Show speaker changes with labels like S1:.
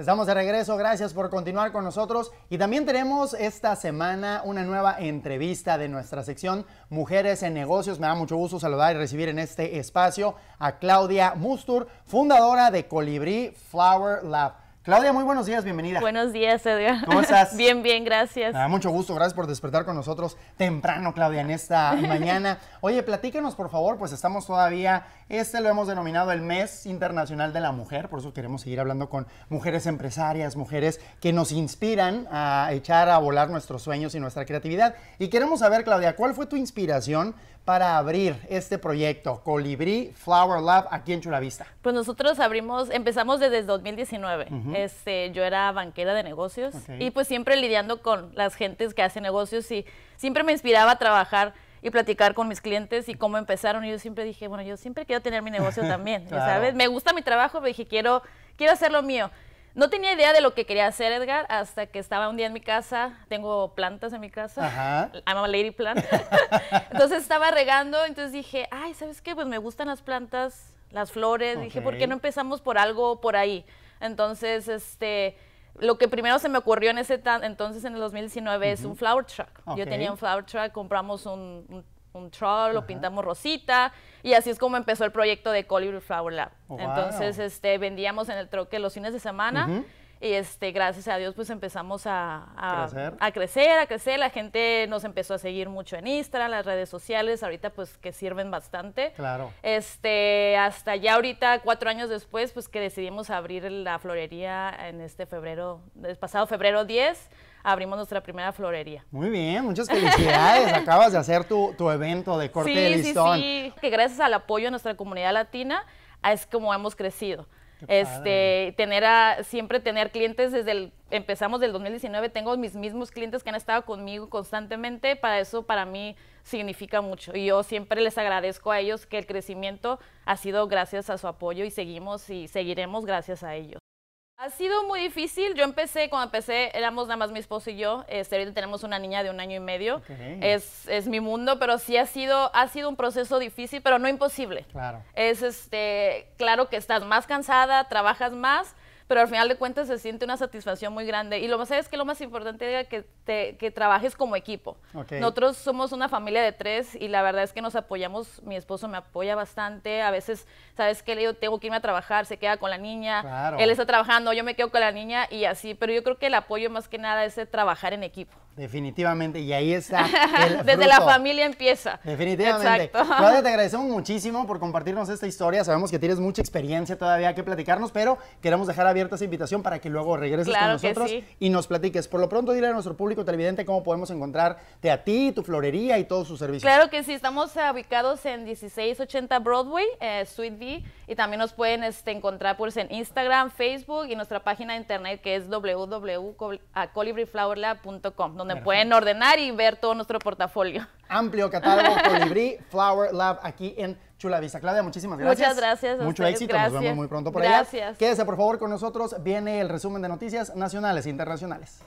S1: Estamos de regreso, gracias por continuar con nosotros y también tenemos esta semana una nueva entrevista de nuestra sección Mujeres en Negocios. Me da mucho gusto saludar y recibir en este espacio a Claudia Mustur, fundadora de Colibrí Flower Lab. Claudia, muy buenos días, bienvenida.
S2: Buenos días, Edgar. ¿Cómo estás? bien, bien, gracias.
S1: da mucho gusto, gracias por despertar con nosotros temprano, Claudia, en esta mañana. Oye, platícanos, por favor, pues estamos todavía este lo hemos denominado el Mes Internacional de la Mujer, por eso queremos seguir hablando con mujeres empresarias, mujeres que nos inspiran a echar a volar nuestros sueños y nuestra creatividad. Y queremos saber, Claudia, ¿cuál fue tu inspiración para abrir este proyecto Colibrí Flower Lab aquí en Vista?
S2: Pues nosotros abrimos, empezamos desde 2019. este, yo era banquera de negocios y pues siempre lidiando con las gentes que hacen negocios y siempre me inspiraba a trabajar y platicar con mis clientes y cómo empezaron. Y yo siempre dije, bueno, yo siempre quiero tener mi negocio también, ¿sabes? Me gusta mi trabajo, pero dije, quiero, quiero hacer lo mío. No tenía idea de lo que quería hacer, Edgar, hasta que estaba un día en mi casa. Tengo plantas en mi casa. Ajá. I'm a lady plant. entonces estaba regando, entonces dije, ay, ¿sabes qué? Pues me gustan las plantas, las flores. Dije, ¿por qué no empezamos por algo por ahí? Entonces, este, lo que primero se me ocurrió en ese entonces en el 2019 es un flower truck. Yo tenía un flower truck, compramos un, un, troll, lo pintamos rosita y así es como empezó el proyecto de Colibri Flower Lab. Oh, entonces este, vendíamos en el troque los fines de semana. Y este, gracias a Dios, pues empezamos a, ¿Crecer? a, crecer, La gente nos empezó a seguir mucho en Instagram, las redes sociales, ahorita pues que sirven bastante. Claro. Este, hasta ya ahorita, cuatro años después, pues que decidimos abrir la florería en este febrero, el pasado febrero 10 abrimos nuestra primera florería.
S1: Muy bien, muchas felicidades. Acabas de hacer tu, evento de corte de listón.
S2: Sí, sí, que gracias al apoyo de nuestra comunidad latina es como hemos crecido este, tener a, siempre tener clientes desde el, empezamos del 2019, tengo mis mismos clientes que han estado conmigo constantemente, para eso para mí significa mucho y yo siempre les agradezco a ellos que el crecimiento ha sido gracias a su apoyo y seguimos y seguiremos gracias a ellos. Ha sido muy difícil. Yo empecé, cuando empecé, éramos nada más mi esposo y yo. Este, ahorita tenemos una niña de un año y medio. Es, es, mi mundo, pero sí ha sido, ha sido un proceso difícil, pero no imposible. Claro. Es este, claro que estás más cansada, trabajas más, pero al final de cuentas se siente una satisfacción muy grande. Y lo más es que lo más importante es que, te, que trabajes como equipo. Nosotros somos una familia de tres y la verdad es que nos apoyamos, mi esposo me apoya bastante, a veces, ¿sabes qué? Le digo, tengo que irme a trabajar, se queda con la niña, él está trabajando, yo me quedo con la niña y así, pero yo creo que el apoyo más que nada es de trabajar en equipo.
S1: Definitivamente, y ahí está. Desde la familia empieza. Definitivamente. Exacto. te agradecemos muchísimo por compartirnos esta historia. Sabemos que tienes mucha experiencia todavía que platicarnos, pero queremos dejar cierta invitación para que luego regreses con nosotros y nos platiques. Por lo pronto, dile a nuestro público televidente cómo podemos encontrarte a ti, tu florería y todos sus servicios. Claro
S2: que sí, estamos eh, ubicados en 1680 Broadway, eh, Suite B, y también nos pueden este, encontrar pues, en Instagram, Facebook y nuestra página de internet que es www.colibriflowerlab.com, donde pueden ordenar y ver todo nuestro portafolio.
S1: Amplio catálogo Colibri Flower Lab aquí en Chula vista. Claudia, muchísimas gracias. Muchas gracias. Mucho éxito. Nos vemos muy pronto por allá. Gracias. Quédese por favor con nosotros. Viene el resumen de noticias nacionales e internacionales.